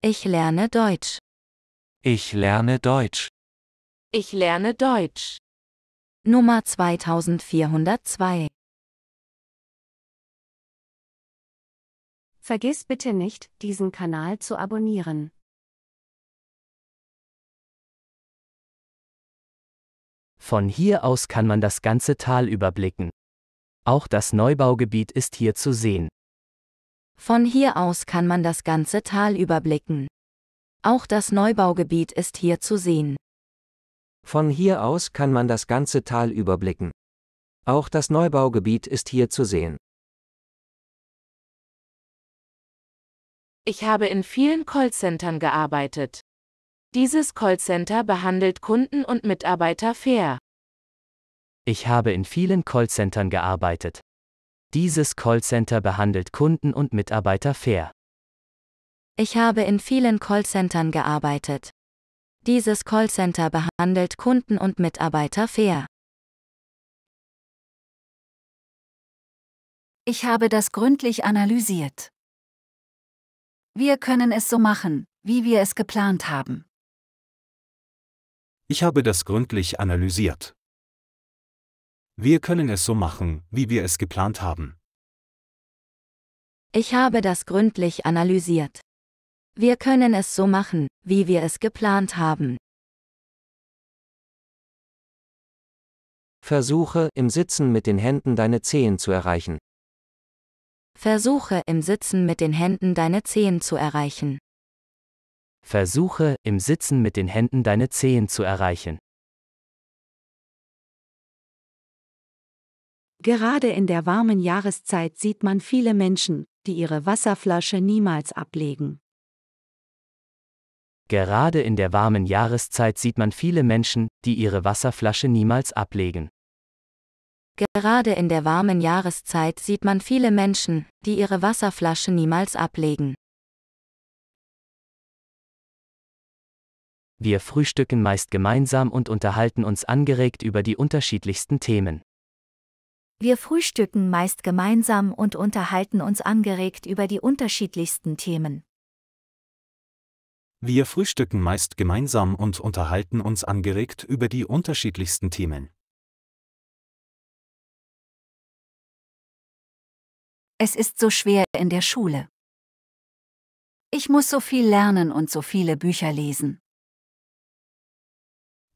Ich lerne Deutsch. Ich lerne Deutsch. Ich lerne Deutsch. Nummer 2402. Vergiss bitte nicht, diesen Kanal zu abonnieren. Von hier aus kann man das ganze Tal überblicken. Auch das Neubaugebiet ist hier zu sehen. Von hier aus kann man das ganze Tal überblicken. Auch das Neubaugebiet ist hier zu sehen. Von hier aus kann man das ganze Tal überblicken. Auch das Neubaugebiet ist hier zu sehen. Ich habe in vielen Callcentern gearbeitet. Dieses Callcenter behandelt Kunden und Mitarbeiter fair. Ich habe in vielen Callcentern gearbeitet. Dieses Callcenter behandelt Kunden und Mitarbeiter fair. Ich habe in vielen Callcentern gearbeitet. Dieses Callcenter behandelt Kunden und Mitarbeiter fair. Ich habe das gründlich analysiert. Wir können es so machen, wie wir es geplant haben. Ich habe das gründlich analysiert. Wir können es so machen, wie wir es geplant haben. Ich habe das gründlich analysiert. Wir können es so machen, wie wir es geplant haben. Versuche, im Sitzen mit den Händen deine Zehen zu erreichen. Versuche, im Sitzen mit den Händen deine Zehen zu erreichen. Versuche, im Sitzen mit den Händen deine Zehen zu erreichen. Gerade in der warmen Jahreszeit sieht man viele Menschen, die ihre Wasserflasche niemals ablegen. Gerade in der warmen Jahreszeit sieht man viele Menschen, die ihre Wasserflasche niemals ablegen. Gerade in der warmen Jahreszeit sieht man viele Menschen, die ihre Wasserflasche niemals ablegen. Wir frühstücken meist gemeinsam und unterhalten uns angeregt über die unterschiedlichsten Themen. Wir frühstücken meist gemeinsam und unterhalten uns angeregt über die unterschiedlichsten Themen. Wir frühstücken meist gemeinsam und unterhalten uns angeregt über die unterschiedlichsten Themen. Es ist so schwer in der Schule. Ich muss so viel lernen und so viele Bücher lesen.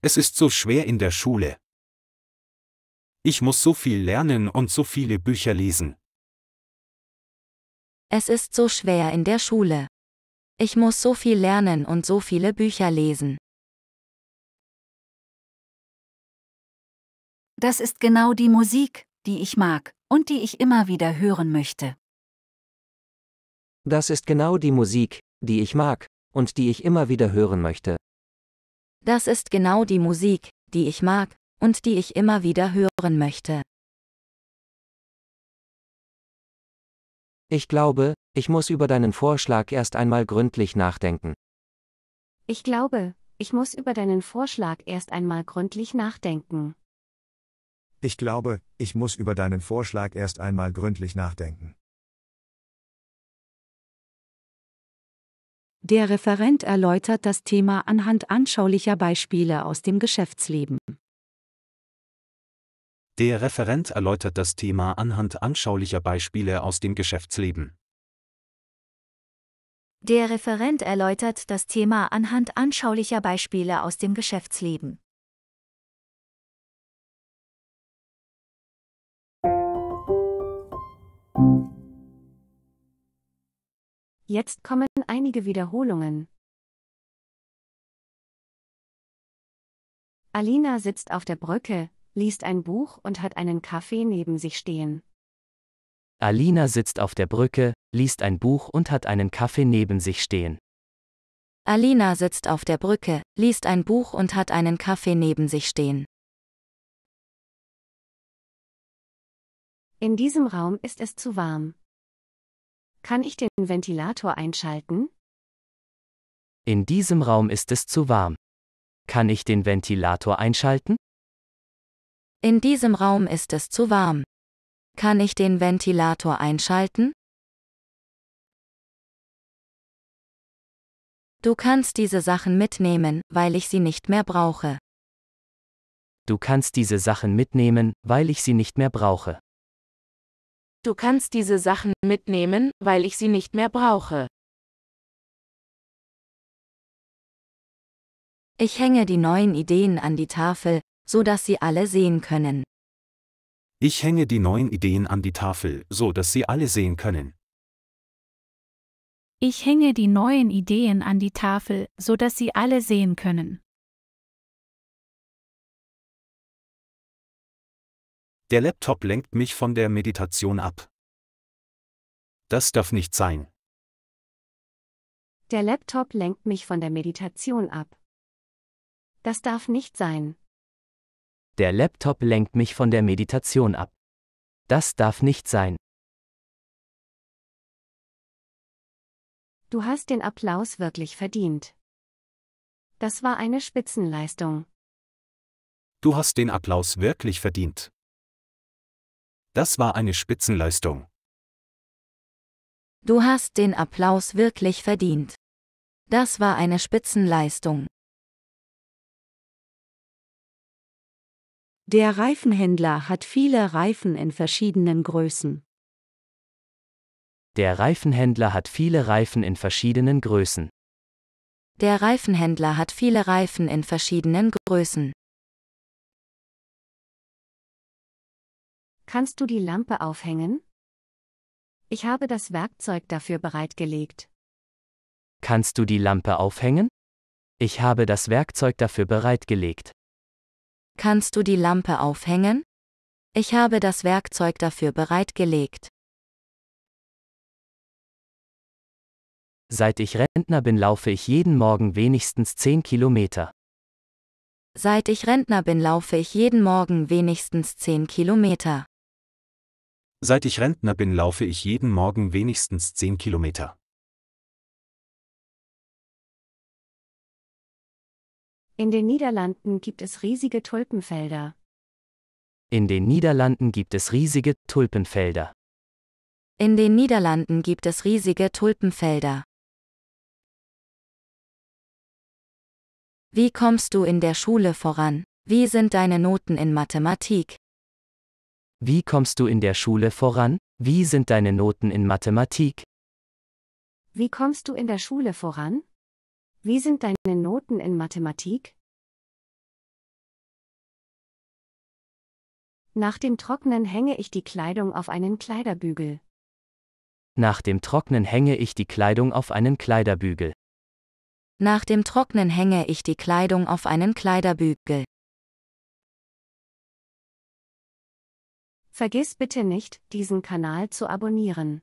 Es ist so schwer in der Schule, ich muss so viel lernen und so viele Bücher lesen. Es ist so schwer in der Schule. Ich muss so viel lernen und so viele Bücher lesen. Das ist genau die Musik, die ich mag und die ich immer wieder hören möchte. Das ist genau die Musik, die ich mag und die ich immer wieder hören möchte. Das ist genau die Musik, die ich mag und die ich immer wieder hören möchte. Ich glaube, ich muss über deinen Vorschlag erst einmal gründlich nachdenken. Ich glaube, ich muss über deinen Vorschlag erst einmal gründlich nachdenken. Ich glaube, ich muss über deinen Vorschlag erst einmal gründlich nachdenken. Der Referent erläutert das Thema anhand anschaulicher Beispiele aus dem Geschäftsleben. Der Referent erläutert das Thema anhand anschaulicher Beispiele aus dem Geschäftsleben. Der Referent erläutert das Thema anhand anschaulicher Beispiele aus dem Geschäftsleben. Jetzt kommen einige Wiederholungen. Alina sitzt auf der Brücke, liest ein Buch und hat einen Kaffee neben sich stehen. Alina sitzt auf der Brücke, liest ein Buch und hat einen Kaffee neben sich stehen. Alina sitzt auf der Brücke, liest ein Buch und hat einen Kaffee neben sich stehen. In diesem Raum ist es zu warm. Kann ich den Ventilator einschalten? In diesem Raum ist es zu warm. Kann ich den Ventilator einschalten? In diesem Raum ist es zu warm. Kann ich den Ventilator einschalten? Du kannst diese Sachen mitnehmen, weil ich sie nicht mehr brauche. Du kannst diese Sachen mitnehmen, weil ich sie nicht mehr brauche. Du kannst diese Sachen mitnehmen, weil ich sie nicht mehr brauche. Ich hänge die neuen Ideen an die Tafel, so dass sie alle sehen können. Ich hänge die neuen Ideen an die Tafel, so dass sie alle sehen können. Ich hänge die neuen Ideen an die Tafel, so dass sie alle sehen können. Der Laptop lenkt mich von der Meditation ab. Das darf nicht sein. Der Laptop lenkt mich von der Meditation ab. Das darf nicht sein. Der Laptop lenkt mich von der Meditation ab. Das darf nicht sein. Du hast den Applaus wirklich verdient. Das war eine Spitzenleistung. Du hast den Applaus wirklich verdient. Das war eine Spitzenleistung. Du hast den Applaus wirklich verdient. Das war eine Spitzenleistung. Der Reifenhändler hat viele Reifen in verschiedenen Größen. Der Reifenhändler hat viele Reifen in verschiedenen Größen. Der Reifenhändler hat viele Reifen in verschiedenen Größen. Kannst du die Lampe aufhängen? Ich habe das Werkzeug dafür bereitgelegt. Kannst du die Lampe aufhängen? Ich habe das Werkzeug dafür bereitgelegt. Kannst du die Lampe aufhängen? Ich habe das Werkzeug dafür bereitgelegt. Seit ich Rentner bin, laufe ich jeden Morgen wenigstens 10 Kilometer. Seit ich Rentner bin, laufe ich jeden Morgen wenigstens 10 Kilometer. Seit ich Rentner bin, laufe ich jeden Morgen wenigstens 10 Kilometer. In den Niederlanden gibt es riesige Tulpenfelder. In den Niederlanden gibt es riesige Tulpenfelder. In den Niederlanden gibt es riesige Tulpenfelder. Wie kommst du in der Schule voran? Wie sind deine Noten in Mathematik? Wie kommst du in der Schule voran? Wie sind deine Noten in Mathematik? Wie kommst du in der Schule voran? Wie sind deine Noten in Mathematik? Nach dem Trocknen hänge ich die Kleidung auf einen Kleiderbügel. Nach dem Trocknen hänge ich die Kleidung auf einen Kleiderbügel. Nach dem Trocknen hänge ich die Kleidung auf einen Kleiderbügel. Vergiss bitte nicht, diesen Kanal zu abonnieren.